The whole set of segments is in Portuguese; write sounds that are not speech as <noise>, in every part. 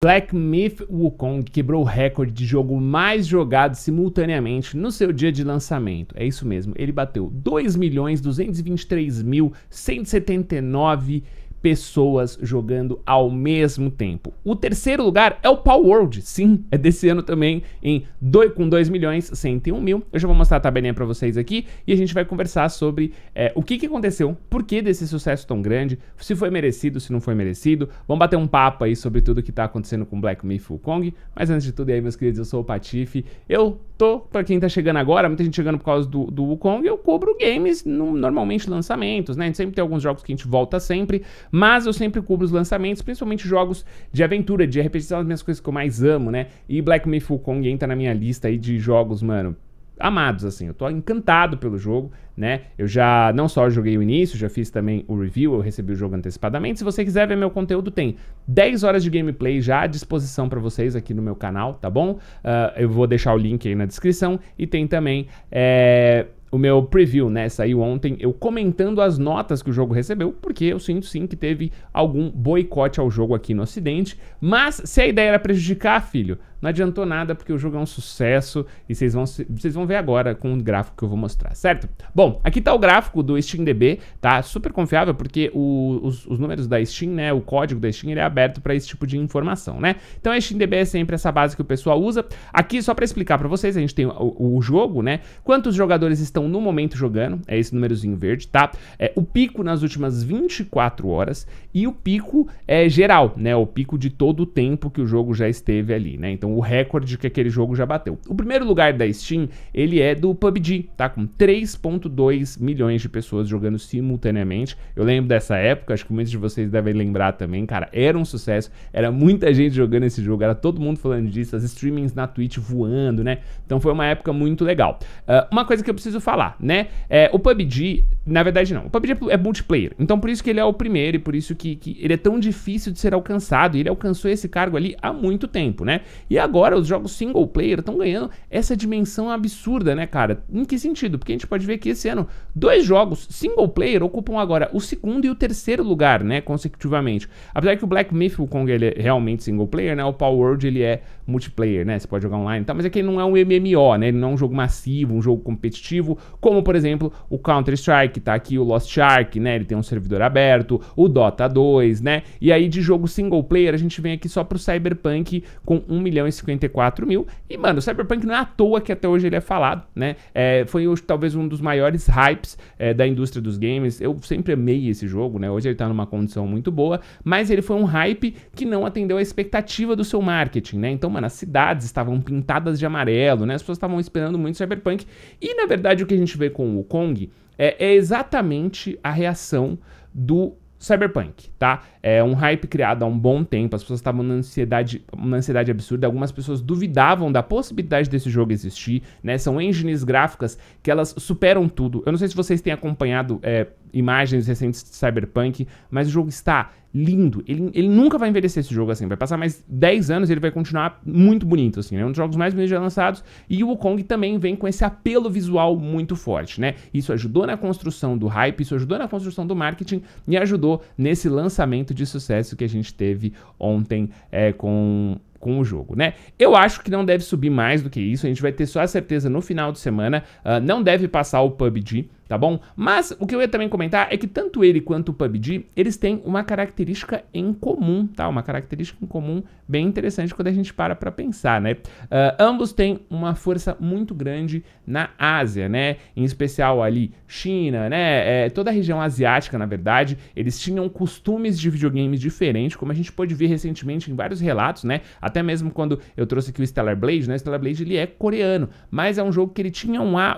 Black Myth Wukong quebrou o recorde de jogo mais jogado simultaneamente no seu dia de lançamento. É isso mesmo, ele bateu 2.223.179 pessoas jogando ao mesmo tempo. O terceiro lugar é o Power World, sim, é desse ano também, em dois, com 2 milhões 101 mil. Eu já vou mostrar a tabelinha para vocês aqui e a gente vai conversar sobre é, o que, que aconteceu, por que desse sucesso tão grande, se foi merecido, se não foi merecido. Vamos bater um papo aí sobre tudo que tá acontecendo com Black Myth Kong. Mas antes de tudo aí, meus queridos, eu sou o Patife. Eu tô, para quem tá chegando agora, muita gente chegando por causa do, do Wukong, eu cobro games, no, normalmente lançamentos, né? A gente sempre tem alguns jogos que a gente volta sempre, mas eu sempre cubro os lançamentos, principalmente jogos de aventura, de RPG, são as minhas coisas que eu mais amo, né? E Black Myth Wukong entra na minha lista aí de jogos, mano, amados, assim. Eu tô encantado pelo jogo, né? Eu já não só joguei o início, já fiz também o review, eu recebi o jogo antecipadamente. Se você quiser ver meu conteúdo, tem 10 horas de gameplay já à disposição para vocês aqui no meu canal, tá bom? Uh, eu vou deixar o link aí na descrição e tem também. É o meu preview, né? Saiu ontem eu comentando as notas que o jogo recebeu, porque eu sinto sim que teve algum boicote ao jogo aqui no Ocidente. Mas se a ideia era prejudicar, filho, não adiantou nada, porque o jogo é um sucesso e vocês vão, vocês vão ver agora com o gráfico que eu vou mostrar, certo? Bom, aqui tá o gráfico do SteamDB, tá? Super confiável, porque o, os, os, números da Steam, né? O código da Steam, ele é aberto para esse tipo de informação, né? Então a SteamDB é sempre essa base que o pessoal usa. Aqui, só para explicar para vocês, a gente tem o, o jogo, né? Quantos jogadores estão estão no momento jogando, é esse númerozinho verde, tá? É, o pico nas últimas 24 horas e o pico é geral, né? O pico de todo o tempo que o jogo já esteve ali, né? Então o recorde que aquele jogo já bateu. O primeiro lugar da Steam, ele é do PUBG, tá? Com 3.2 milhões de pessoas jogando simultaneamente. Eu lembro dessa época, acho que muitos de vocês devem lembrar também, cara, era um sucesso, era muita gente jogando esse jogo, era todo mundo falando disso, as streamings na Twitch voando, né? Então foi uma época muito legal. Uh, uma coisa que eu preciso falar, né? É, o PUBG, na verdade não, o PUBG é, é multiplayer, então por isso que ele é o primeiro e por isso que, que ele é tão difícil de ser alcançado, e ele alcançou esse cargo ali há muito tempo, né? E agora os jogos single player estão ganhando essa dimensão absurda, né, cara? Em que sentido? Porque a gente pode ver que esse ano dois jogos single player ocupam agora o segundo e o terceiro lugar, né, consecutivamente. Apesar que o Black Myth Wukong ele é realmente single player, né? O Power World ele é multiplayer, né? Você pode jogar online e tá? mas é que ele não é um MMO, né? Ele não é um jogo massivo, um jogo competitivo, como por exemplo o Counter-Strike, tá aqui o Lost Shark, né? Ele tem um servidor aberto, o Dota 2, né? E aí de jogo single player, a gente vem aqui só pro Cyberpunk com 1 milhão e 54 mil. E mano, o Cyberpunk não é à toa que até hoje ele é falado, né? É, foi hoje talvez um dos maiores hypes é, da indústria dos games. Eu sempre amei esse jogo, né? Hoje ele tá numa condição muito boa, mas ele foi um hype que não atendeu a expectativa do seu marketing, né? Então, mano, as cidades estavam pintadas de amarelo, né? As pessoas estavam esperando muito Cyberpunk. E na verdade, o que a gente vê com o Kong é, é exatamente a reação do Cyberpunk, tá? É um hype criado há um bom tempo, as pessoas estavam na ansiedade, uma ansiedade absurda, algumas pessoas duvidavam da possibilidade desse jogo existir, né? São engines gráficas que elas superam tudo. Eu não sei se vocês têm acompanhado é, imagens recentes de Cyberpunk, mas o jogo está lindo. Ele, ele nunca vai envelhecer esse jogo assim. Vai passar mais 10 anos e ele vai continuar muito bonito, assim. É né? um dos jogos mais bonitos já lançados. E o Kong também vem com esse apelo visual muito forte, né? Isso ajudou na construção do hype, isso ajudou na construção do marketing e ajudou nesse lançamento de sucesso que a gente teve ontem é, com com o jogo, né? Eu acho que não deve subir mais do que isso, a gente vai ter só a certeza no final de semana, uh, não deve passar o PUBG, tá bom? Mas o que eu ia também comentar é que tanto ele quanto o PUBG, eles têm uma característica em comum, tá? Uma característica em comum bem interessante quando a gente para para pensar, né? Uh, ambos têm uma força muito grande na Ásia, né? Em especial ali China, né? É, toda a região asiática, na verdade, eles tinham costumes de videogames diferentes, como a gente pôde ver recentemente em vários relatos, né? Até mesmo quando eu trouxe aqui o Stellar Blade, né? O Stellar Blade, ele é coreano, mas é um jogo que ele tinha um... A...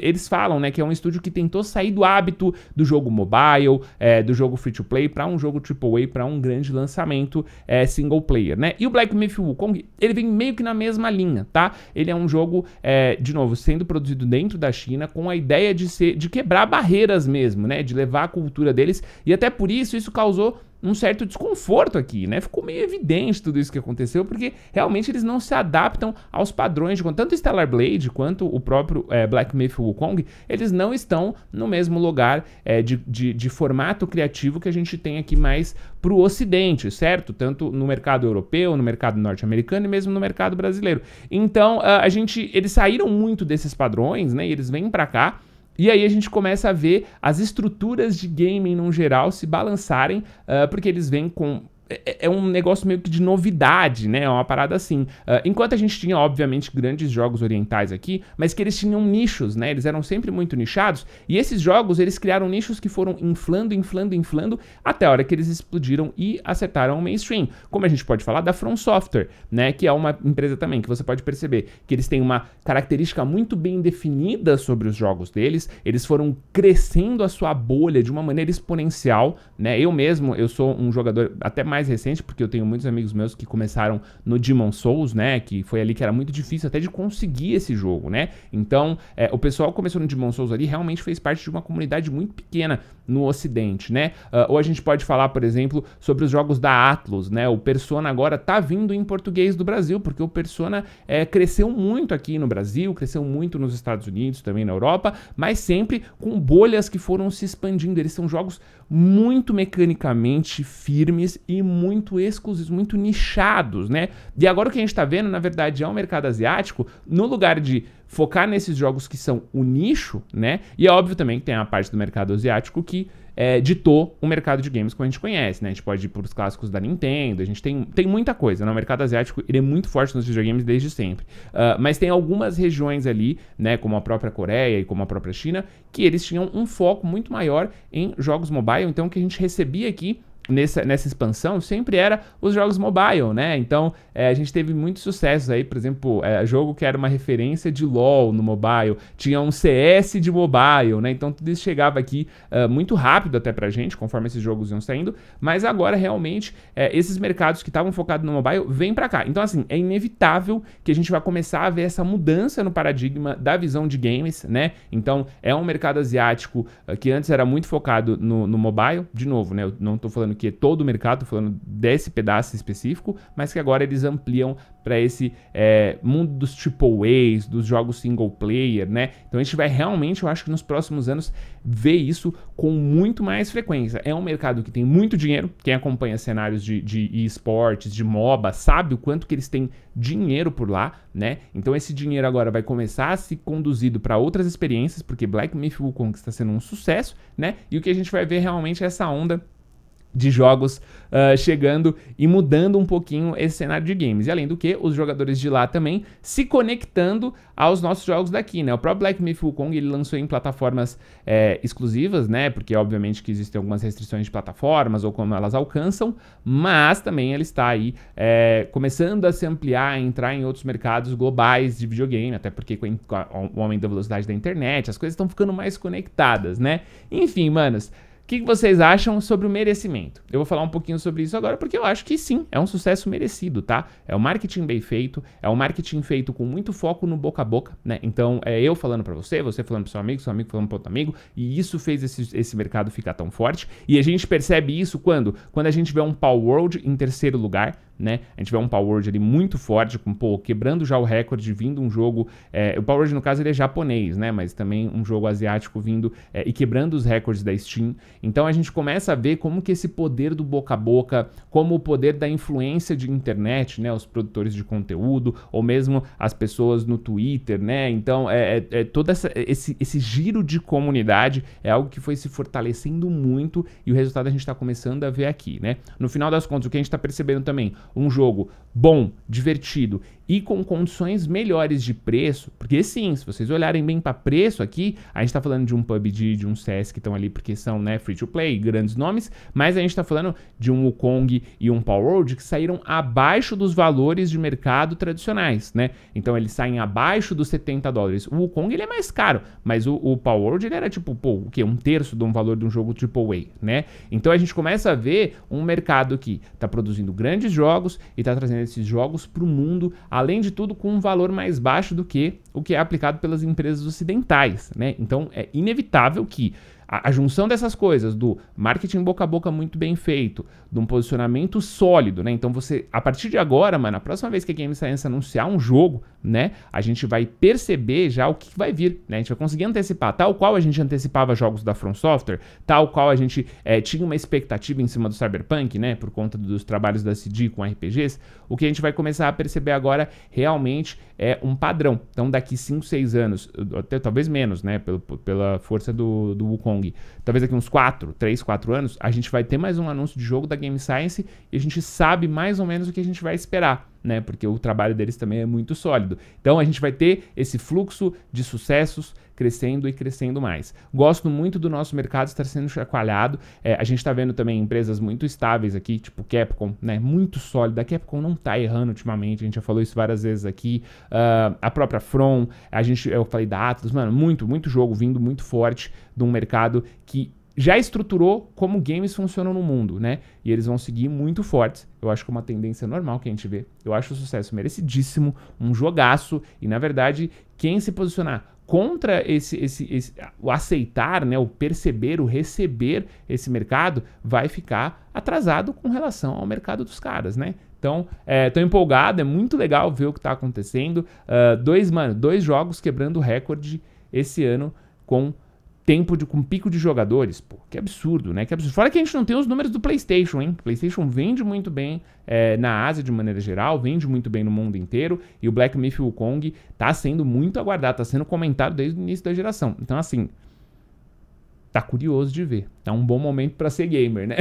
Eles falam, né? Que é um estúdio estúdio que tentou sair do hábito do jogo mobile, é, do jogo free-to-play, para um jogo AAA, para um grande lançamento é, single player, né? E o Black Myth Wukong, ele vem meio que na mesma linha, tá? Ele é um jogo, é, de novo, sendo produzido dentro da China, com a ideia de, ser, de quebrar barreiras mesmo, né? De levar a cultura deles, e até por isso isso causou um certo desconforto aqui, né? Ficou meio evidente tudo isso que aconteceu, porque realmente eles não se adaptam aos padrões de tanto Stellar Blade quanto o próprio é, Black Myth Wukong, eles não estão no mesmo lugar é, de, de, de, formato criativo que a gente tem aqui mais para o Ocidente, certo? Tanto no mercado europeu, no mercado norte-americano e mesmo no mercado brasileiro. Então ah, a gente, eles saíram muito desses padrões, né? E eles vêm para cá e aí a gente começa a ver as estruturas de gaming no geral se balançarem, uh, porque eles vêm com é, é, um negócio meio que de novidade, né? É uma parada assim. Uh, enquanto a gente tinha, obviamente, grandes jogos orientais aqui, mas que eles tinham nichos, né? Eles eram sempre muito nichados. E esses jogos, eles criaram nichos que foram inflando, inflando, inflando, até a hora que eles explodiram e acertaram o mainstream. Como a gente pode falar da From Software, né? Que é uma empresa também que você pode perceber que eles têm uma característica muito bem definida sobre os jogos deles. Eles foram crescendo a sua bolha de uma maneira exponencial, né? Eu mesmo, eu sou um jogador até mais mais recente, porque eu tenho muitos amigos meus que começaram no Demon Souls, né? Que foi ali que era muito difícil até de conseguir esse jogo, né? Então, é, o pessoal que começou no Demon Souls ali realmente fez parte de uma comunidade muito pequena no Ocidente, né? Uh, ou a gente pode falar, por exemplo, sobre os jogos da Atlus, né? O Persona agora tá vindo em português do Brasil, porque o Persona é, cresceu muito aqui no Brasil, cresceu muito nos Estados Unidos, também na Europa, mas sempre com bolhas que foram se expandindo. Eles são jogos muito mecanicamente firmes e muito exclusivos, muito nichados, né? E agora o que a gente está vendo, na verdade, é um mercado asiático, no lugar de focar nesses jogos que são o nicho, né? E é óbvio também que tem a parte do mercado asiático que é, ditou o mercado de games que a gente conhece, né? A gente pode ir pros os clássicos da Nintendo, a gente tem, tem muita coisa, né? O mercado asiático, ele é muito forte nos videogames desde sempre. Uh, mas tem algumas regiões ali, né? Como a própria Coreia e como a própria China, que eles tinham um foco muito maior em jogos mobile. Então, o que a gente recebia aqui nessa, nessa expansão sempre era os jogos mobile, né? Então é, a gente teve muitos sucessos aí, por exemplo, é, jogo que era uma referência de LOL no mobile, tinha um CS de mobile, né? Então tudo isso chegava aqui uh, muito rápido até pra gente, conforme esses jogos iam saindo, mas agora realmente é, esses mercados que estavam focados no mobile vêm para cá. Então, assim, é inevitável que a gente vai começar a ver essa mudança no paradigma da visão de games, né? Então, é um mercado asiático uh, que antes era muito focado no, no mobile, de novo, né? Eu não tô falando que é todo o mercado, falando desse pedaço específico, mas que agora eles ampliam para esse é, mundo dos triple A's, dos jogos single player, né? Então a gente vai realmente, eu acho que nos próximos anos, ver isso com muito mais frequência. É um mercado que tem muito dinheiro, quem acompanha cenários de, de esportes, de MOBA, sabe o quanto que eles têm dinheiro por lá, né? Então esse dinheiro agora vai começar a ser conduzido para outras experiências, porque Black Myth Wukong está sendo um sucesso, né? E o que a gente vai ver realmente é essa onda de jogos uh, chegando e mudando um pouquinho esse cenário de games. E além do que, os jogadores de lá também se conectando aos nossos jogos daqui, né? O próprio Black Myth Wukong ele lançou em plataformas é, exclusivas, né? Porque obviamente que existem algumas restrições de plataformas ou como elas alcançam, mas também ele está aí é, começando a se ampliar, a entrar em outros mercados globais de videogame, até porque com o aumento da velocidade da internet, as coisas estão ficando mais conectadas, né? Enfim, manos, o que vocês acham sobre o merecimento? Eu vou falar um pouquinho sobre isso agora, porque eu acho que sim, é um sucesso merecido, tá? É um marketing bem feito, é um marketing feito com muito foco no boca a boca, né? Então, é eu falando para você, você falando pro seu amigo, seu amigo falando pro outro amigo, e isso fez esse, esse mercado ficar tão forte. E a gente percebe isso quando? Quando a gente vê um Power World em terceiro lugar, né? A gente vê um Power Word ali muito forte, com, pô, quebrando já o recorde, vindo um jogo. É, o Power Word, no caso, ele é japonês, né? Mas também um jogo asiático vindo é, e quebrando os recordes da Steam. Então a gente começa a ver como que esse poder do boca a boca, como o poder da influência de internet, né? Os produtores de conteúdo, ou mesmo as pessoas no Twitter, né? Então, é, é, é todo essa, esse, esse giro de comunidade é algo que foi se fortalecendo muito e o resultado a gente está começando a ver aqui, né? No final das contas, o que a gente está percebendo também, um jogo bom, divertido e com condições melhores de preço, porque sim, se vocês olharem bem para preço aqui, a gente está falando de um PUBG, de um CS que estão ali porque são né, free to play, grandes nomes, mas a gente está falando de um Wukong e um Power World que saíram abaixo dos valores de mercado tradicionais, né? Então eles saem abaixo dos 70 dólares. O Wukong ele é mais caro, mas o, o Power World ele era tipo, pô, o quê? Um terço do valor de um jogo AAA, né? Então a gente começa a ver um mercado que está produzindo grandes jogos jogos e está trazendo esses jogos para o mundo, além de tudo com um valor mais baixo do que o que é aplicado pelas empresas ocidentais. Né? Então é inevitável que a, a, junção dessas coisas, do marketing boca a boca muito bem feito, de um posicionamento sólido, né? Então você, a partir de agora, mano, a próxima vez que a Game Science anunciar um jogo, né? A gente vai perceber já o que vai vir, né? A gente vai conseguir antecipar, tal qual a gente antecipava jogos da From Software, tal qual a gente é, tinha uma expectativa em cima do Cyberpunk, né? Por conta dos trabalhos da CD com RPGs, o que a gente vai começar a perceber agora realmente é um padrão. Então daqui 5, 6 anos, até, talvez menos, né? Pelo, pela força do, do Wukong Long, talvez daqui uns 4, 3, 4 anos, a gente vai ter mais um anúncio de jogo da Game Science e a gente sabe mais ou menos o que a gente vai esperar né? Porque o trabalho deles também é muito sólido. Então a gente vai ter esse fluxo de sucessos crescendo e crescendo mais. Gosto muito do nosso mercado estar sendo chacoalhado. É, a gente está vendo também empresas muito estáveis aqui, tipo Capcom, né? Muito sólida. A Capcom não está errando ultimamente, a gente já falou isso várias vezes aqui. Uh, a própria From, a gente, eu falei da Atlas, mano, muito, muito jogo vindo muito forte de um mercado que já estruturou como games funcionam no mundo, né? E eles vão seguir muito fortes. Eu acho que é uma tendência normal que a gente vê. Eu acho o sucesso merecidíssimo, um jogaço. E na verdade, quem se posicionar contra esse, esse, esse o aceitar, né, o perceber, o receber esse mercado, vai ficar atrasado com relação ao mercado dos caras, né? Então, é, tô empolgado, é muito legal ver o que tá acontecendo. Uh, dois, mano, dois jogos quebrando recorde esse ano com tempo de, com pico de jogadores. Pô, que absurdo, né? Que absurdo. Fora que a gente não tem os números do PlayStation, hein? O PlayStation vende muito bem é, na Ásia de maneira geral, vende muito bem no mundo inteiro. E o Black Myth Wukong tá sendo muito aguardado, tá sendo comentado desde o início da geração. Então, assim, tá curioso de ver. Tá um bom momento para ser gamer, né?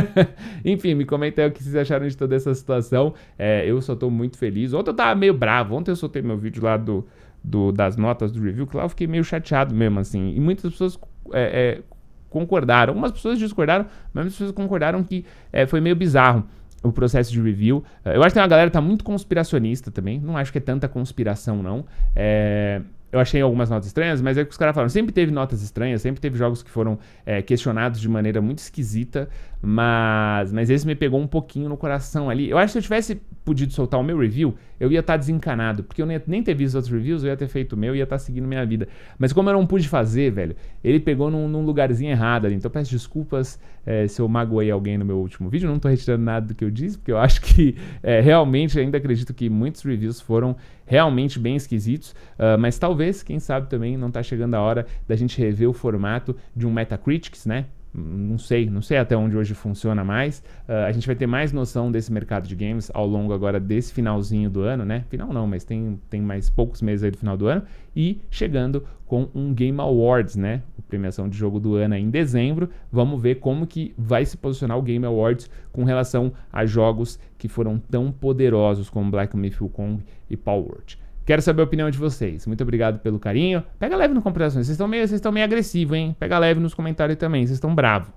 <laughs> Enfim, me comenta aí o que vocês acharam de toda essa situação. É, eu só tô muito feliz. Ontem eu tava meio bravo. Ontem eu soltei meu vídeo lá do, do, das notas do review, que lá eu fiquei meio chateado mesmo, assim. E muitas pessoas é, é, concordaram. Algumas pessoas discordaram, mas muitas pessoas concordaram que é, foi meio bizarro o processo de review. Eu acho que tem uma galera que tá muito conspiracionista também. Não acho que é tanta conspiração, não. É eu achei algumas notas estranhas, mas é que os caras falaram, sempre teve notas estranhas, sempre teve jogos que foram é, questionados de maneira muito esquisita, mas, mas esse me pegou um pouquinho no coração ali. Eu acho que se eu tivesse podido soltar o meu review, eu ia estar tá desencanado, porque eu nem, nem ter visto os outros reviews, eu ia ter feito o meu, ia estar tá seguindo minha vida. Mas como eu não pude fazer, velho, ele pegou num, num lugarzinho errado ali, então peço desculpas é, se eu magoei alguém no meu último vídeo, não estou retirando nada do que eu disse, porque eu acho que é, realmente ainda acredito que muitos reviews foram realmente bem esquisitos, uh, mas talvez, quem sabe também, não está chegando a hora da gente rever o formato de um Metacritics, né? não sei, não sei até onde hoje funciona mais. Uh, a gente vai ter mais noção desse mercado de games ao longo agora desse finalzinho do ano, né? Final não, mas tem, tem mais poucos meses aí do final do ano. E chegando com um Game Awards, né? A premiação de jogo do ano em dezembro. Vamos ver como que vai se posicionar o Game Awards com relação a jogos que foram tão poderosos como Black Myth Wukong e Power World. Quero saber a opinião de vocês. Muito obrigado pelo carinho. Pega leve no comparações. Vocês estão meio, vocês estão meio agressivo, hein? Pega leve nos comentários também. Vocês estão bravo.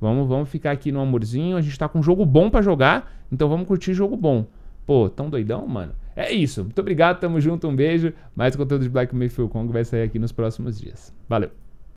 Vamos, vamos ficar aqui no amorzinho. A gente tá com um jogo bom para jogar, então vamos curtir jogo bom. Pô, tão doidão, mano. É isso. Muito obrigado, tamo junto, um beijo. Mais conteúdo de Black Mayfield Kong vai sair aqui nos próximos dias. Valeu.